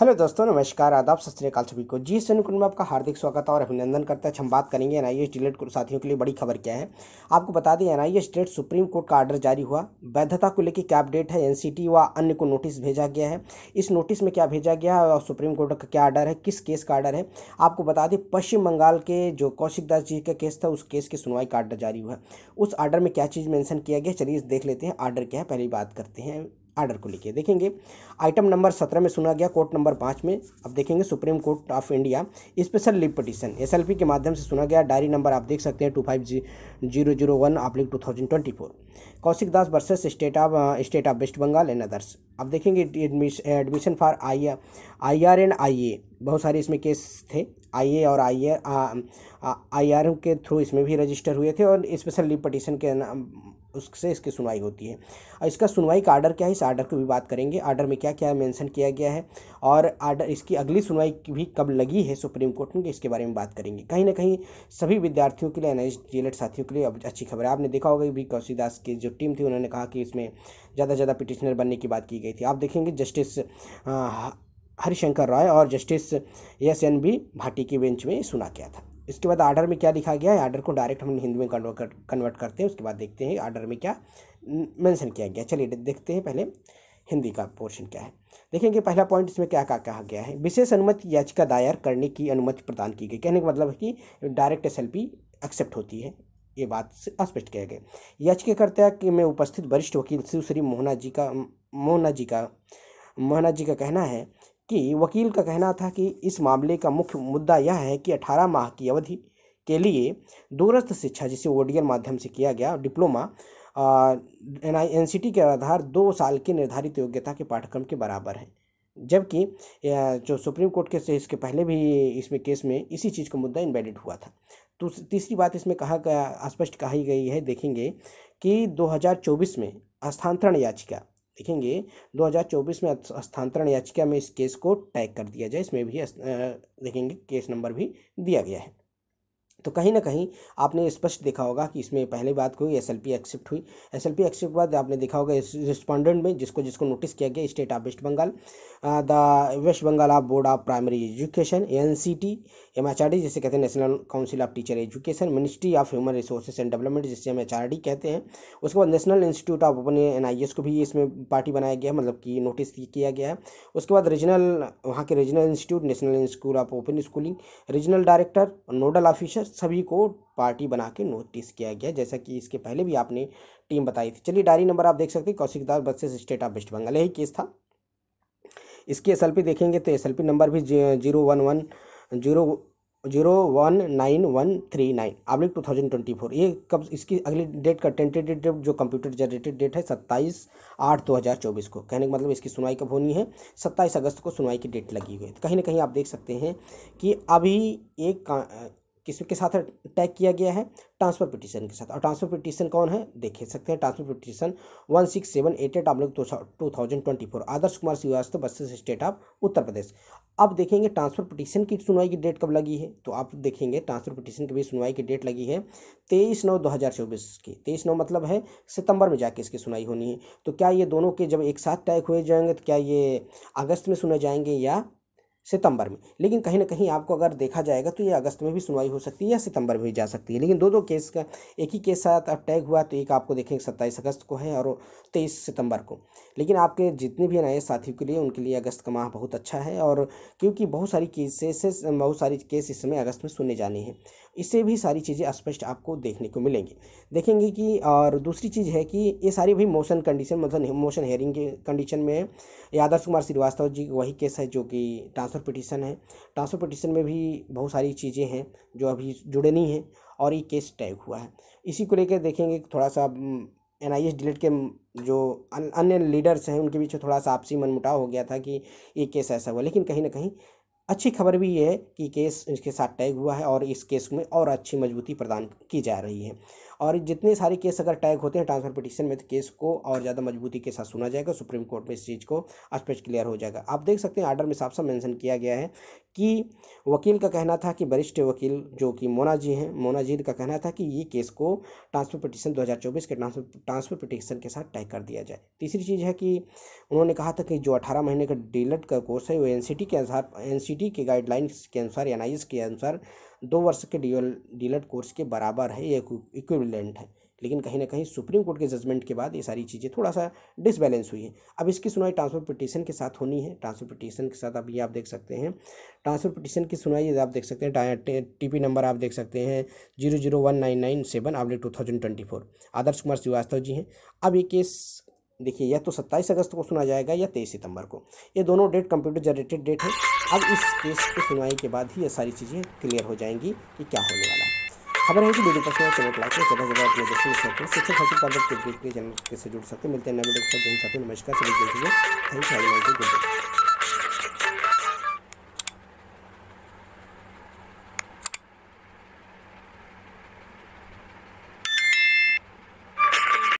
hello दोस्तों नमस्कार आदाब सत श्रीकाल सभी को जी सैन में आपका हार्दिक स्वागत और अभिनंदन करता है हम बात करेंगे एस डिलेट साथियों के लिए बड़ी खबर क्या है आपको बता दें N I S date supreme court का आर्डर जारी हुआ वैधता को लेकर क्या अपडेट है एनसीटी व अन्य को नोटिस भेजा गया है इस नोटिस में क्या भेजा गया है और सुप्रीम कोर्ट का क्या आर्डर है किस केस का आर्डर है आपको बता दें पश्चिम बंगाल के जो कौशिक दास जी का केस था उस केस की सुनवाई का आर्डर जारी हुआ उस आर्डर में क्या चीज़ मैंसन किया गया चलिए देख लेते हैं आर्डर क्या है पहले बात करते हैं आर्डर को लिखिए देखेंगे आइटम नंबर सत्रह में सुना गया कोर्ट नंबर पाँच में अब देखेंगे supreme court of India special leave petition S के माध्यम से सुना गया डायरी नंबर आप देख सकते हैं two five G zero zero one आप लिख two thousand twenty four Kaushik Das versus state of state of west Bengal and others अब देखेंगे admission for I I R and I A बहुत सारे इसमें केस थे आई ए और आई ए आई आर के थ्रू इसमें भी रजिस्टर हुए थे और स्पेशल लिव पटिशन के उससे इसकी सुनवाई होती है और इसका सुनवाई का आर्डर क्या है इस आर्डर की भी बात करेंगे आर्डर में क्या क्या मेंशन किया गया है और आर्डर इसकी अगली सुनवाई भी कब लगी है सुप्रीम कोर्ट में इसके बारे में बात करेंगे कहीं ना कहीं सभी विद्यार्थियों के लिए एन एच साथियों के लिए अब अच्छी खबर है आपने देखा होगा भी कौशिक दास की जो टीम थी उन्होंने कहा कि इसमें ज़्यादा से ज़्यादा पिटिशनर बनने की बात की गई थी आप देखेंगे जस्टिस हरिशंकर रॉय और justice S N B Bhati की बेंच में सुना गया था इसके बाद आर्डर में क्या लिखा गया है आर्डर को डायरेक्ट हम हिंदी में कन्वर्ट कर, कन्वर्ट करते हैं उसके बाद देखते हैं आर्डर में क्या मेंशन किया गया चलिए देखते हैं पहले हिंदी का पोर्शन क्या है देखेंगे पहला पॉइंट इसमें क्या क्या कहा गया है विशेष अनुमति याचिका दायर करने की अनुमति प्रदान की गई कहने का मतलब है कि डायरेक्ट एस एक्सेप्ट होती है ये बात स्पष्ट किया गया याचिकाकर्ता के में उपस्थित वरिष्ठ वकील श्री मोहना जी का मोहना जी का मोहना जी का कहना है कि वकील का कहना था कि इस मामले का मुख्य मुद्दा यह है कि 18 माह की अवधि के लिए दूरस्थ शिक्षा जिसे ओडियल माध्यम से किया गया diploma N I N C T के आधार दो साल की निर्धारित योग्यता के पाठ्यक्रम के बराबर है जबकि जो सुप्रीम कोर्ट के इसके पहले भी इसमें केस में इसी चीज़ का मुद्दा इन्वेलिड हुआ था तो तीसरी बात इसमें कहा गया स्पष्ट कही गई है देखेंगे कि 2024 में स्थानांतरण याचिका देखेंगे 2024 में हस्तांतरण याचिका में इस केस को टैग कर दिया जाए इसमें भी देखेंगे केस नंबर भी दिया गया है तो कहीं ना कहीं आपने स्पष्ट देखा होगा कि इसमें पहले बात हुई एस एक्सेप्ट हुई एस एक्सेप्ट के बाद आपने देखा होगा रिस्पॉन्डेंट में जिसको जिसको नोटिस किया गया state of west Bengal the west Bengal of board of primary education N C T M H R D जिसे कहते हैं national council of teacher education ministry of human resources and development जिसे एम एच आर डी कहते हैं उसके बाद national institute of open N I S को भी इसमें पार्टी बनाया गया है मतलब कि नोटिस किया गया है उसके बाद रीजनल वहाँ के regional institute national school of open schooling regional director nodal officer सभी को पार्टी बना के नोटिस किया गया जैसा कि इसके पहले भी आपने टीम बताई थी चलिए डायरी नंबर आप देख सकते हैं Kaushik Das versus state of west Bengal यही केस था इसकी एस देखेंगे तो एस नंबर भी zero one one zero zero one nine one three nine oblique two thousand twenty four ये कब इसकी अगली डेट का टेंटेटिव डेट जो कंप्यूटर जनरेटेड डेट है सत्ताईस आठ दो हज़ार चौबीस को कहने का मतलब इसकी सुनवाई कब होनी है सत्ताईस अगस्त को सुनवाई की डेट लगी हुई है तो कहीं ना कहीं आप देख सकते हैं कि अभी एक किसके साथ अटैक किया गया है ट्रांसफर पिटीशन के साथ और ट्रांसफर पिटीशन कौन है देख सकते हैं transfer petition one six seven eight eight आप लोग two thousand twenty four Adarsh Kumar Srivastava बस्तर स्टेट ऑफ उत्तर प्रदेश अब देखेंगे ट्रांसफर पिटीशन की सुनवाई की डेट कब लगी है तो आप देखेंगे ट्रांसफर पिटीशन की भी सुनवाई की डेट लगी है तेईस नौ दो हज़ार चौबीस की तेईस नौ मतलब है सितंबर में जाके इसकी सुनवाई होनी है तो क्या ये दोनों के जब एक साथ टैग हुए जाएंगे तो क्या ये अगस्त में सुने जाएंगे या सितंबर में लेकिन कहीं ना कहीं आपको अगर देखा जाएगा तो ये अगस्त में भी सुनवाई हो सकती है या सितंबर में भी जा सकती है लेकिन दो दो केस का एक ही केस साथ अब टैग हुआ तो एक आपको देखेंगे सत्ताईस अगस्त को है और तेईस सितंबर को लेकिन आपके जितने भी नए साथियों के लिए उनके लिए अगस्त का माह बहुत अच्छा है और क्योंकि बहुत सारी केसेस बहुत सारी केस इस समय अगस्त में सुनने जाने हैं इससे भी सारी चीज़ें स्पष्ट आपको देखने को मिलेंगी देखेंगे कि और दूसरी चीज़ है कि ये सारी भी मोशन कंडीशन मतलब मोशन हेयरिंग के कंडीशन में है आदर्श कुमार श्रीवास्तव जी वही केस है जो कि ट्रांसफर ट्रांसफ़र पिटीशन है ट्रांसफ़र पिटीशन में भी बहुत सारी चीज़ें हैं जो अभी जुड़े नहीं हैं और ये केस टैग हुआ है इसी को लेकर देखेंगे थोड़ा सा एन आई एस डिलेट के जो अन्य लीडर्स हैं उनके बीच थोड़ा सा आपसी मनमुटाव हो गया था कि ये केस ऐसा हुआ लेकिन कहीं ना कहीं अच्छी खबर भी ये है कि केस इसके साथ टैग हुआ है और इस केस में और अच्छी मजबूती प्रदान की जा रही है और जितने सारे केस अगर टैग होते हैं ट्रांसफर पिटिशन में तो केस को और ज़्यादा मजबूती के साथ सुना जाएगा सुप्रीम कोर्ट में इस चीज़ को स्पष्ट क्लियर हो जाएगा आप देख सकते हैं आर्डर में साफ साफ मेंशन किया गया है कि वकील का कहना था कि वरिष्ठ वकील जो कि मोना जी हैं मोना जी का कहना था कि ये केस को ट्रांसफर पिटिशन 2024 के ट्रांसफर ट्रांसफर पिटिशन के साथ तय कर दिया जाए तीसरी चीज़ है कि उन्होंने कहा था कि जो 18 महीने का डीलट का कोर्स है वो एन के अनुसार एन के गाइडलाइंस के अनुसार एन के अनुसार दो वर्ष के डी डीलट कोर्स के बराबर है ये इक्विलेंट है लेकिन कहीं ना कहीं सुप्रीम कोर्ट के जजमेंट के बाद ये सारी चीज़ें थोड़ा सा डिसबैलेंस हुई है अब इसकी सुनवाई ट्रांसफर पिटीशन के साथ होनी है ट्रांसफर पिटीशन के साथ अब ये आप देख सकते हैं ट्रांसफर पिटीशन की सुनवाई आप देख सकते हैं टीपी नंबर आप देख सकते हैं zero zero one nine nine seven oblique two thousand twenty four Adarsh Kumar Srivastava ji हैं अब ये केस देखिए या तो सत्ताईस अगस्त को सुना जाएगा या तेईस सितंबर को ये दोनों डेट कंप्यूटर जनरेटेड डेट है अब इस केस की सुनवाई के बाद ही ये सारी चीज़ें क्लियर हो जाएंगी कि क्या होने वाला है खबर है कि वीडियो पसंद है तो लाइक करें जगह जगह अपने दोस्तों शेयर करें शिक्षा खाती पार्टी के ग्रुप के चैनल से जुड़ सकते मिलते हैं नए वीडियो के साथ जुड़ सकते नमस्कार सभी देखिए थैंक यू गुड